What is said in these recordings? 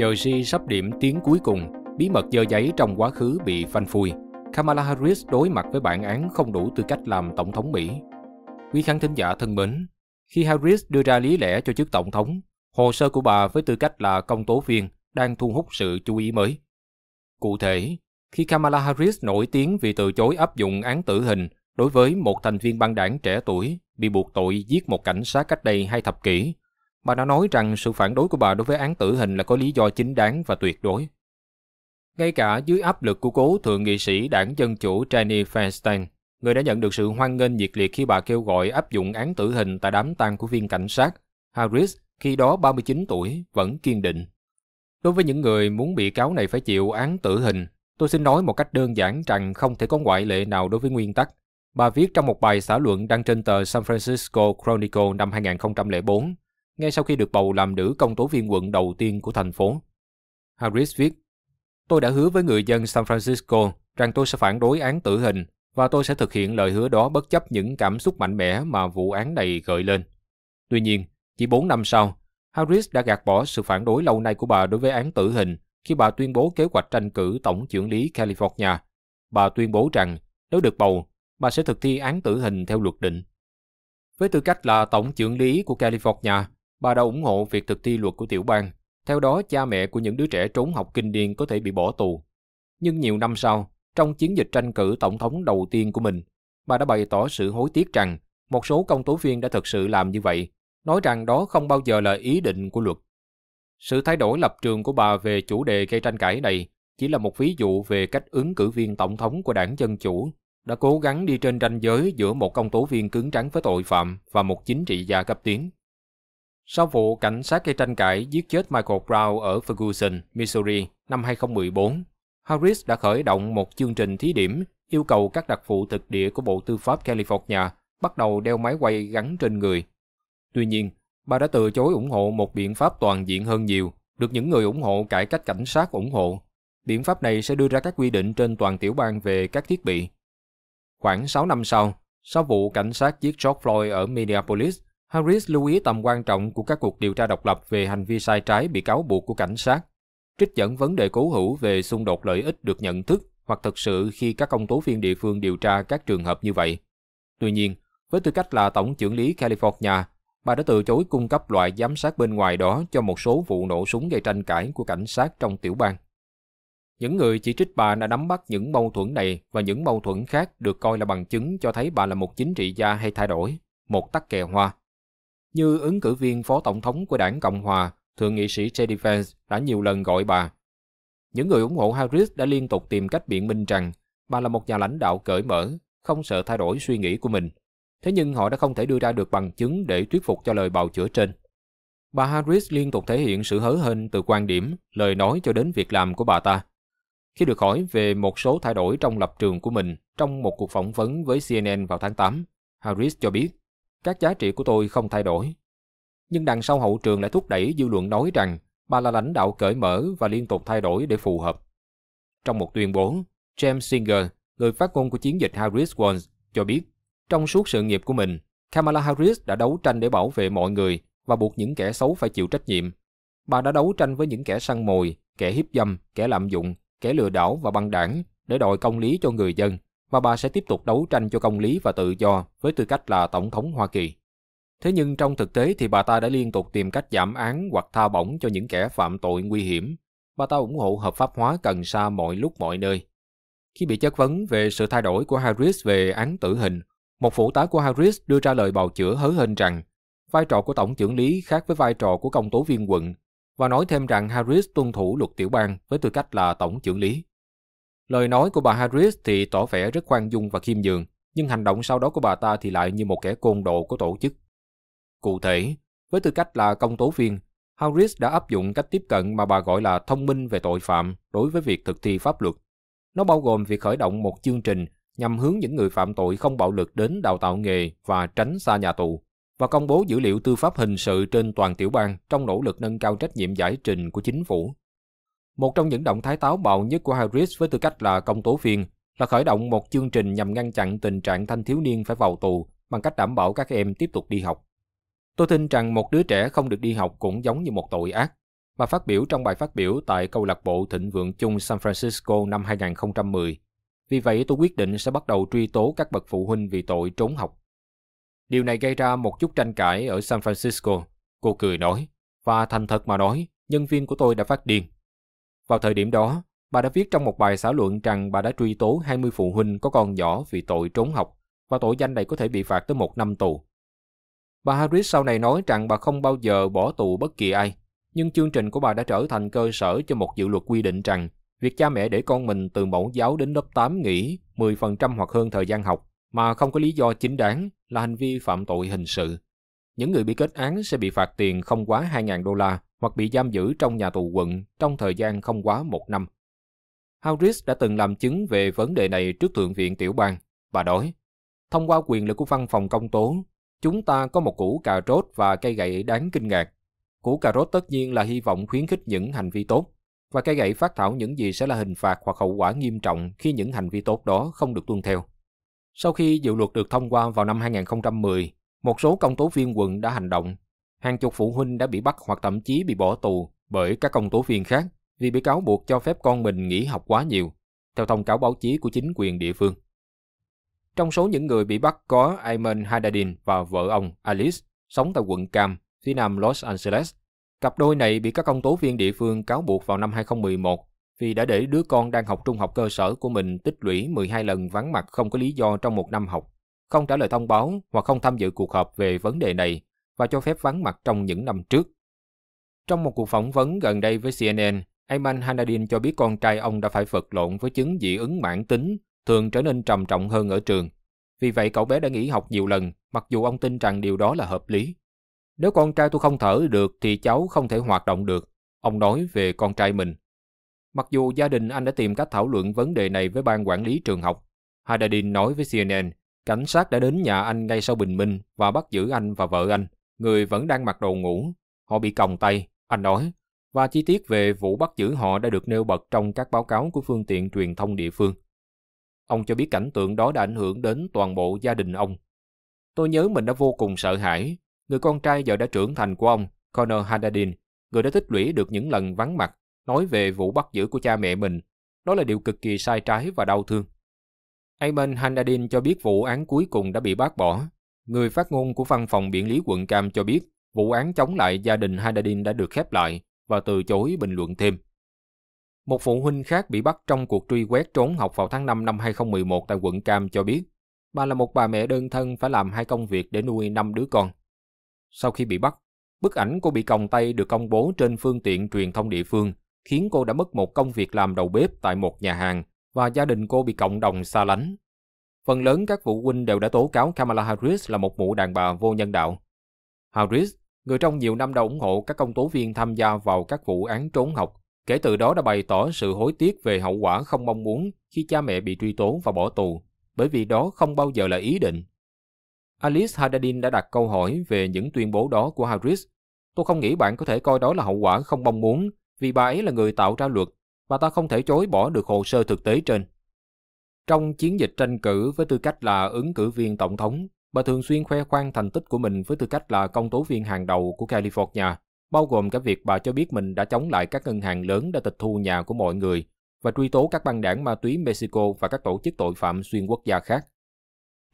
Nhờ Xi sắp điểm tiếng cuối cùng, bí mật dơ giấy trong quá khứ bị phanh phui. Kamala Harris đối mặt với bản án không đủ tư cách làm tổng thống Mỹ. Quý khán thính giả thân mến, khi Harris đưa ra lý lẽ cho chức tổng thống, hồ sơ của bà với tư cách là công tố viên đang thu hút sự chú ý mới. Cụ thể, khi Kamala Harris nổi tiếng vì từ chối áp dụng án tử hình đối với một thành viên băng đảng trẻ tuổi bị buộc tội giết một cảnh sát cách đây hai thập kỷ, Bà đã nói rằng sự phản đối của bà đối với án tử hình là có lý do chính đáng và tuyệt đối. Ngay cả dưới áp lực của cố thượng nghị sĩ đảng Dân Chủ Jenny Feinstein, người đã nhận được sự hoan nghênh nhiệt liệt khi bà kêu gọi áp dụng án tử hình tại đám tang của viên cảnh sát. Harris, khi đó 39 tuổi, vẫn kiên định. Đối với những người muốn bị cáo này phải chịu án tử hình, tôi xin nói một cách đơn giản rằng không thể có ngoại lệ nào đối với nguyên tắc. Bà viết trong một bài xã luận đăng trên tờ San Francisco Chronicle năm 2004 ngay sau khi được bầu làm nữ công tố viên quận đầu tiên của thành phố. Harris viết, Tôi đã hứa với người dân San Francisco rằng tôi sẽ phản đối án tử hình và tôi sẽ thực hiện lời hứa đó bất chấp những cảm xúc mạnh mẽ mà vụ án này gợi lên. Tuy nhiên, chỉ 4 năm sau, Harris đã gạt bỏ sự phản đối lâu nay của bà đối với án tử hình khi bà tuyên bố kế hoạch tranh cử tổng trưởng lý California. Bà tuyên bố rằng nếu được bầu, bà sẽ thực thi án tử hình theo luật định. Với tư cách là tổng trưởng lý của California, Bà đã ủng hộ việc thực thi luật của tiểu bang, theo đó cha mẹ của những đứa trẻ trốn học kinh điên có thể bị bỏ tù. Nhưng nhiều năm sau, trong chiến dịch tranh cử tổng thống đầu tiên của mình, bà đã bày tỏ sự hối tiếc rằng một số công tố viên đã thực sự làm như vậy, nói rằng đó không bao giờ là ý định của luật. Sự thay đổi lập trường của bà về chủ đề gây tranh cãi này chỉ là một ví dụ về cách ứng cử viên tổng thống của đảng Dân Chủ đã cố gắng đi trên ranh giới giữa một công tố viên cứng trắng với tội phạm và một chính trị gia cấp tiến. Sau vụ cảnh sát gây tranh cãi giết chết Michael Brown ở Ferguson, Missouri năm 2014, Harris đã khởi động một chương trình thí điểm yêu cầu các đặc vụ thực địa của Bộ Tư pháp California bắt đầu đeo máy quay gắn trên người. Tuy nhiên, bà đã từ chối ủng hộ một biện pháp toàn diện hơn nhiều, được những người ủng hộ cải cách cảnh sát ủng hộ. Biện pháp này sẽ đưa ra các quy định trên toàn tiểu bang về các thiết bị. Khoảng 6 năm sau, sau vụ cảnh sát giết George Floyd ở Minneapolis, Harris lưu ý tầm quan trọng của các cuộc điều tra độc lập về hành vi sai trái bị cáo buộc của cảnh sát, trích dẫn vấn đề cố hữu về xung đột lợi ích được nhận thức hoặc thực sự khi các công tố viên địa phương điều tra các trường hợp như vậy. Tuy nhiên, với tư cách là tổng trưởng lý California, bà đã từ chối cung cấp loại giám sát bên ngoài đó cho một số vụ nổ súng gây tranh cãi của cảnh sát trong tiểu bang. Những người chỉ trích bà đã nắm bắt những mâu thuẫn này và những mâu thuẫn khác được coi là bằng chứng cho thấy bà là một chính trị gia hay thay đổi, một tắc kè hoa như ứng cử viên phó tổng thống của đảng Cộng hòa, thượng nghị sĩ J.D. đã nhiều lần gọi bà. Những người ủng hộ Harris đã liên tục tìm cách biện minh rằng bà là một nhà lãnh đạo cởi mở, không sợ thay đổi suy nghĩ của mình. Thế nhưng họ đã không thể đưa ra được bằng chứng để thuyết phục cho lời bào chữa trên. Bà Harris liên tục thể hiện sự hớ hên từ quan điểm, lời nói cho đến việc làm của bà ta. Khi được hỏi về một số thay đổi trong lập trường của mình trong một cuộc phỏng vấn với CNN vào tháng 8, Harris cho biết các giá trị của tôi không thay đổi. Nhưng đằng sau hậu trường lại thúc đẩy dư luận nói rằng bà là lãnh đạo cởi mở và liên tục thay đổi để phù hợp. Trong một tuyên bố, James Singer, người phát ngôn của chiến dịch Harris Wons, cho biết trong suốt sự nghiệp của mình, Kamala Harris đã đấu tranh để bảo vệ mọi người và buộc những kẻ xấu phải chịu trách nhiệm. Bà đã đấu tranh với những kẻ săn mồi, kẻ hiếp dâm, kẻ lạm dụng, kẻ lừa đảo và băng đảng để đòi công lý cho người dân mà bà sẽ tiếp tục đấu tranh cho công lý và tự do với tư cách là Tổng thống Hoa Kỳ. Thế nhưng trong thực tế thì bà ta đã liên tục tìm cách giảm án hoặc tha bổng cho những kẻ phạm tội nguy hiểm. Bà ta ủng hộ hợp pháp hóa cần sa mọi lúc mọi nơi. Khi bị chất vấn về sự thay đổi của Harris về án tử hình, một phụ tá của Harris đưa ra lời bào chữa hớ hên rằng vai trò của tổng trưởng lý khác với vai trò của công tố viên quận và nói thêm rằng Harris tuân thủ luật tiểu bang với tư cách là tổng trưởng lý. Lời nói của bà Harris thì tỏ vẻ rất khoan dung và khiêm nhường, nhưng hành động sau đó của bà ta thì lại như một kẻ côn đồ của tổ chức. Cụ thể, với tư cách là công tố viên, Harris đã áp dụng cách tiếp cận mà bà gọi là thông minh về tội phạm đối với việc thực thi pháp luật. Nó bao gồm việc khởi động một chương trình nhằm hướng những người phạm tội không bạo lực đến đào tạo nghề và tránh xa nhà tù, và công bố dữ liệu tư pháp hình sự trên toàn tiểu bang trong nỗ lực nâng cao trách nhiệm giải trình của chính phủ một trong những động thái táo bạo nhất của Harris với tư cách là công tố viên là khởi động một chương trình nhằm ngăn chặn tình trạng thanh thiếu niên phải vào tù bằng cách đảm bảo các em tiếp tục đi học. Tôi tin rằng một đứa trẻ không được đi học cũng giống như một tội ác. Bà phát biểu trong bài phát biểu tại câu lạc bộ thịnh vượng chung San Francisco năm 2010. Vì vậy tôi quyết định sẽ bắt đầu truy tố các bậc phụ huynh vì tội trốn học. Điều này gây ra một chút tranh cãi ở San Francisco. Cô cười nói, và thành thật mà nói, nhân viên của tôi đã phát điên. Vào thời điểm đó, bà đã viết trong một bài xã luận rằng bà đã truy tố 20 phụ huynh có con nhỏ vì tội trốn học và tội danh này có thể bị phạt tới một năm tù. Bà Harris sau này nói rằng bà không bao giờ bỏ tù bất kỳ ai, nhưng chương trình của bà đã trở thành cơ sở cho một dự luật quy định rằng việc cha mẹ để con mình từ mẫu giáo đến lớp 8 nghỉ 10% hoặc hơn thời gian học mà không có lý do chính đáng là hành vi phạm tội hình sự. Những người bị kết án sẽ bị phạt tiền không quá 2.000 đô la hoặc bị giam giữ trong nhà tù quận trong thời gian không quá một năm. Harris đã từng làm chứng về vấn đề này trước Thượng viện Tiểu bang. Bà nói, thông qua quyền lực của văn phòng công tố, chúng ta có một củ cà rốt và cây gậy đáng kinh ngạc. Củ cà rốt tất nhiên là hy vọng khuyến khích những hành vi tốt, và cây gậy phát thảo những gì sẽ là hình phạt hoặc hậu quả nghiêm trọng khi những hành vi tốt đó không được tuân theo. Sau khi dự luật được thông qua vào năm 2010, một số công tố viên quận đã hành động hàng chục phụ huynh đã bị bắt hoặc thậm chí bị bỏ tù bởi các công tố viên khác vì bị cáo buộc cho phép con mình nghỉ học quá nhiều, theo thông cáo báo chí của chính quyền địa phương. Trong số những người bị bắt có Ayman Haddadin và vợ ông Alice, sống tại quận Cam, phía nam Los Angeles. Cặp đôi này bị các công tố viên địa phương cáo buộc vào năm 2011 vì đã để đứa con đang học trung học cơ sở của mình tích lũy 12 lần vắng mặt không có lý do trong một năm học, không trả lời thông báo hoặc không tham dự cuộc họp về vấn đề này và cho phép vắng mặt trong những năm trước. Trong một cuộc phỏng vấn gần đây với CNN, Ayman Hanadin cho biết con trai ông đã phải vật lộn với chứng dị ứng mãn tính, thường trở nên trầm trọng hơn ở trường. Vì vậy cậu bé đã nghỉ học nhiều lần, mặc dù ông tin rằng điều đó là hợp lý. Nếu con trai tôi không thở được thì cháu không thể hoạt động được, ông nói về con trai mình. Mặc dù gia đình anh đã tìm cách thảo luận vấn đề này với ban quản lý trường học, Hadadin nói với CNN, cảnh sát đã đến nhà anh ngay sau bình minh và bắt giữ anh và vợ anh người vẫn đang mặc đồ ngủ, họ bị còng tay, anh nói, và chi tiết về vụ bắt giữ họ đã được nêu bật trong các báo cáo của phương tiện truyền thông địa phương. Ông cho biết cảnh tượng đó đã ảnh hưởng đến toàn bộ gia đình ông. Tôi nhớ mình đã vô cùng sợ hãi. Người con trai giờ đã trưởng thành của ông, Connor Hadadin, người đã tích lũy được những lần vắng mặt, nói về vụ bắt giữ của cha mẹ mình. Đó là điều cực kỳ sai trái và đau thương. Ayman Hanadin cho biết vụ án cuối cùng đã bị bác bỏ Người phát ngôn của văn phòng biện lý quận Cam cho biết, vụ án chống lại gia đình Hadadin đã được khép lại và từ chối bình luận thêm. Một phụ huynh khác bị bắt trong cuộc truy quét trốn học vào tháng 5 năm 2011 tại quận Cam cho biết, bà là một bà mẹ đơn thân phải làm hai công việc để nuôi năm đứa con. Sau khi bị bắt, bức ảnh cô bị còng tay được công bố trên phương tiện truyền thông địa phương, khiến cô đã mất một công việc làm đầu bếp tại một nhà hàng và gia đình cô bị cộng đồng xa lánh Phần lớn các phụ huynh đều đã tố cáo Kamala Harris là một mụ đàn bà vô nhân đạo. Harris, người trong nhiều năm đã ủng hộ các công tố viên tham gia vào các vụ án trốn học, kể từ đó đã bày tỏ sự hối tiếc về hậu quả không mong muốn khi cha mẹ bị truy tố và bỏ tù, bởi vì đó không bao giờ là ý định. Alice Hadadin đã đặt câu hỏi về những tuyên bố đó của Harris. Tôi không nghĩ bạn có thể coi đó là hậu quả không mong muốn, vì bà ấy là người tạo ra luật, và ta không thể chối bỏ được hồ sơ thực tế trên. Trong chiến dịch tranh cử với tư cách là ứng cử viên tổng thống, bà thường xuyên khoe khoang thành tích của mình với tư cách là công tố viên hàng đầu của California, bao gồm cả việc bà cho biết mình đã chống lại các ngân hàng lớn đã tịch thu nhà của mọi người và truy tố các băng đảng ma túy Mexico và các tổ chức tội phạm xuyên quốc gia khác.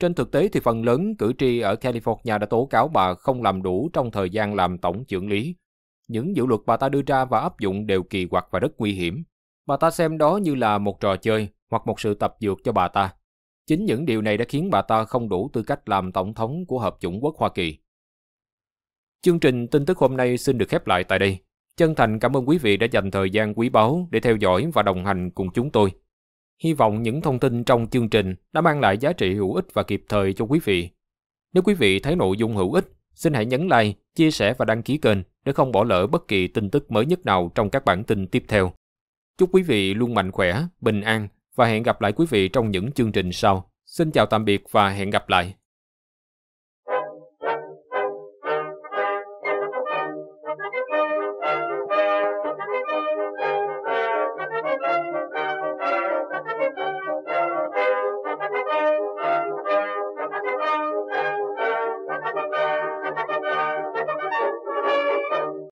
Trên thực tế thì phần lớn cử tri ở California đã tố cáo bà không làm đủ trong thời gian làm tổng trưởng lý. Những dự luật bà ta đưa ra và áp dụng đều kỳ quặc và rất nguy hiểm. Bà ta xem đó như là một trò chơi, hoặc một sự tập dược cho bà ta. Chính những điều này đã khiến bà ta không đủ tư cách làm tổng thống của Hợp chủng quốc Hoa Kỳ. Chương trình tin tức hôm nay xin được khép lại tại đây. Chân thành cảm ơn quý vị đã dành thời gian quý báu để theo dõi và đồng hành cùng chúng tôi. Hy vọng những thông tin trong chương trình đã mang lại giá trị hữu ích và kịp thời cho quý vị. Nếu quý vị thấy nội dung hữu ích, xin hãy nhấn like, chia sẻ và đăng ký kênh để không bỏ lỡ bất kỳ tin tức mới nhất nào trong các bản tin tiếp theo. Chúc quý vị luôn mạnh khỏe, bình an và hẹn gặp lại quý vị trong những chương trình sau. Xin chào tạm biệt và hẹn gặp lại.